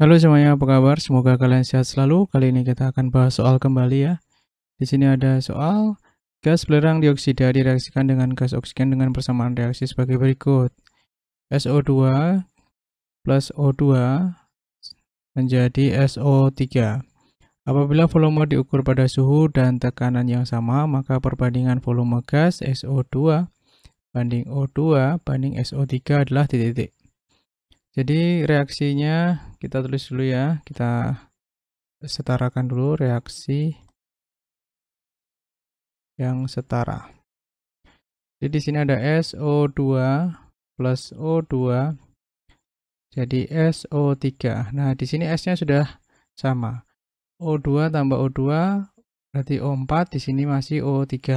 Halo semuanya, apa kabar? Semoga kalian sehat selalu. Kali ini kita akan bahas soal kembali ya. Di sini ada soal gas belerang dioksida direaksikan dengan gas oksigen dengan persamaan reaksi sebagai berikut. SO2 plus O2 menjadi SO3. Apabila volume diukur pada suhu dan tekanan yang sama, maka perbandingan volume gas SO2 banding O2 banding SO3 adalah titik-titik. Jadi reaksinya kita tulis dulu ya. Kita setarakan dulu reaksi yang setara. Jadi di sini ada SO2 plus O2. Jadi SO3. Nah, di sini S-nya sudah sama. O2 tambah O2 berarti O4 di sini masih O3.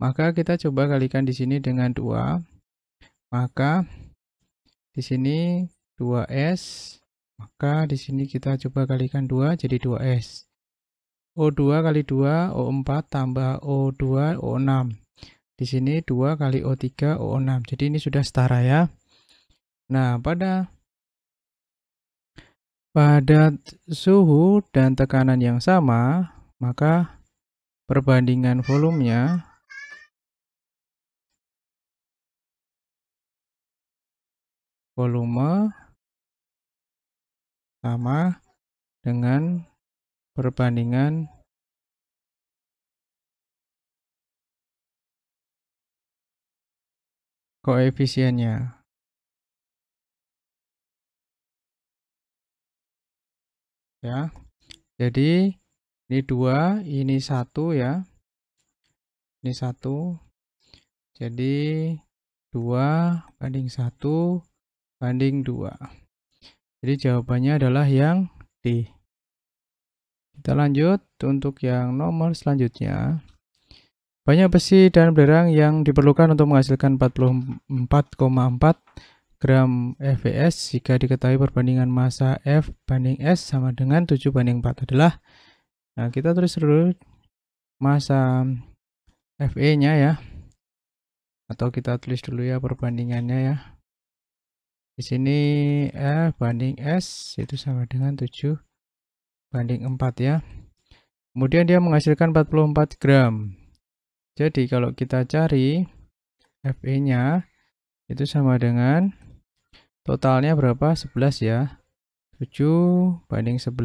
Maka kita coba kalikan di sini dengan 2. Maka di sini 2S maka di sini kita coba kalikan 2 jadi 2S O2 kali 2 O4 tambah O2 O6 di sini 2 kali O3 O6 jadi ini sudah setara ya nah pada pada suhu dan tekanan yang sama maka perbandingan volumenya volume sama dengan perbandingan koefisiennya. Ya. Jadi ini dua, ini satu ya. Ini satu. Jadi 2 banding 1 banding 2. Jadi jawabannya adalah yang D. Kita lanjut untuk yang nomor selanjutnya. Banyak besi dan belerang yang diperlukan untuk menghasilkan 44,4 gram FVS jika diketahui perbandingan massa F banding S sama dengan 7 banding 4 adalah nah kita tulis dulu massa FE nya ya atau kita tulis dulu ya perbandingannya ya di sini F banding S itu sama dengan 7 banding 4 ya. Kemudian dia menghasilkan 44 gram. Jadi kalau kita cari FE-nya itu sama dengan totalnya berapa? 11 ya. 7 banding 11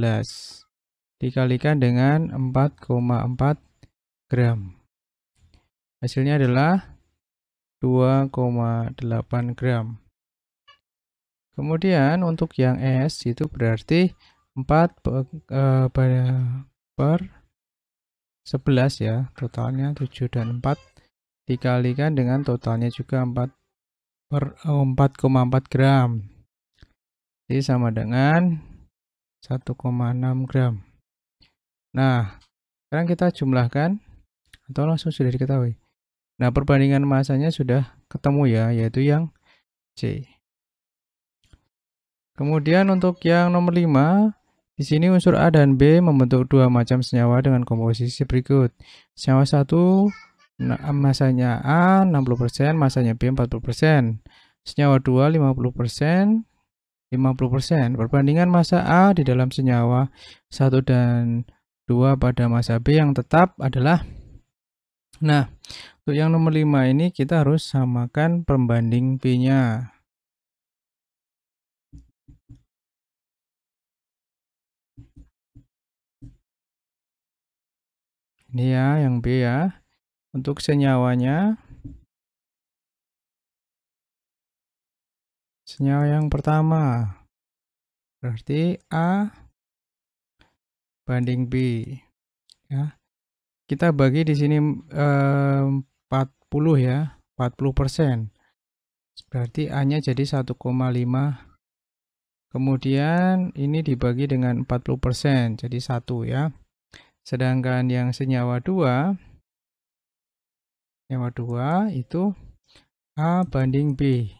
dikalikan dengan 4,4 gram. Hasilnya adalah 2,8 gram. Kemudian untuk yang S itu berarti 4 eh, per, eh, per 11 ya, totalnya 7 dan 4 dikalikan dengan totalnya juga 4 per 4,4 gram. Jadi sama dengan 1,6 gram. Nah, sekarang kita jumlahkan atau langsung sudah diketahui. Nah, perbandingan masanya sudah ketemu ya, yaitu yang C. Kemudian untuk yang nomor 5, di sini unsur A dan B membentuk dua macam senyawa dengan komposisi berikut. Senyawa 1 masanya A 60%, masanya B 40%. Senyawa 2 50%, 50%. Perbandingan massa A di dalam senyawa 1 dan 2 pada massa B yang tetap adalah Nah, untuk yang nomor 5 ini kita harus samakan perbanding B-nya. Ini ya, yang B ya. Untuk senyawanya. Senyawa yang pertama. Berarti A banding B. Ya. Kita bagi di sini eh, 40 ya, 40 persen. Berarti A-nya jadi 1,5 Kemudian ini dibagi dengan 40%, jadi 1 ya. Sedangkan yang senyawa 2, senyawa 2 itu A banding B.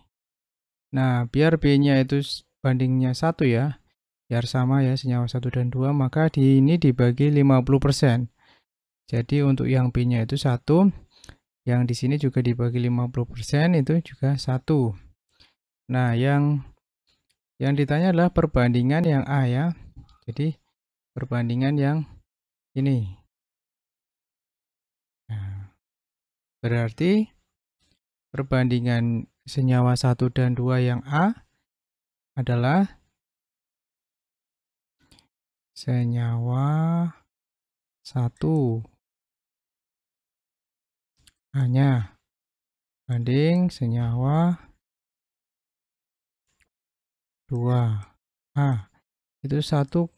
Nah, biar B-nya itu bandingnya satu ya, biar sama ya senyawa 1 dan 2, maka di ini dibagi 50%. Jadi untuk yang B-nya itu satu yang di sini juga dibagi 50% itu juga satu Nah, yang yang ditanya adalah perbandingan yang A ya. Jadi perbandingan yang ini. Nah, berarti perbandingan senyawa 1 dan 2 yang A adalah senyawa 1 hanya banding senyawa 2 A nah, itu 1,5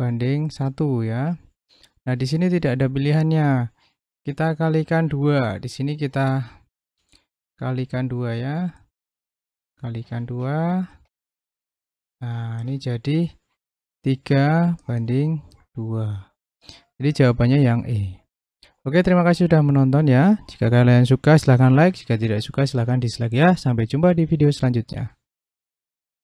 banding 1 ya. Nah, di sini tidak ada pilihannya. Kita kalikan 2. Di sini kita kalikan 2 ya. Kalikan 2. Nah, ini jadi 3 banding 2. Jadi jawabannya yang E. Oke, terima kasih sudah menonton ya. Jika kalian suka, silahkan like. Jika tidak suka, silahkan dislike ya. Sampai jumpa di video selanjutnya.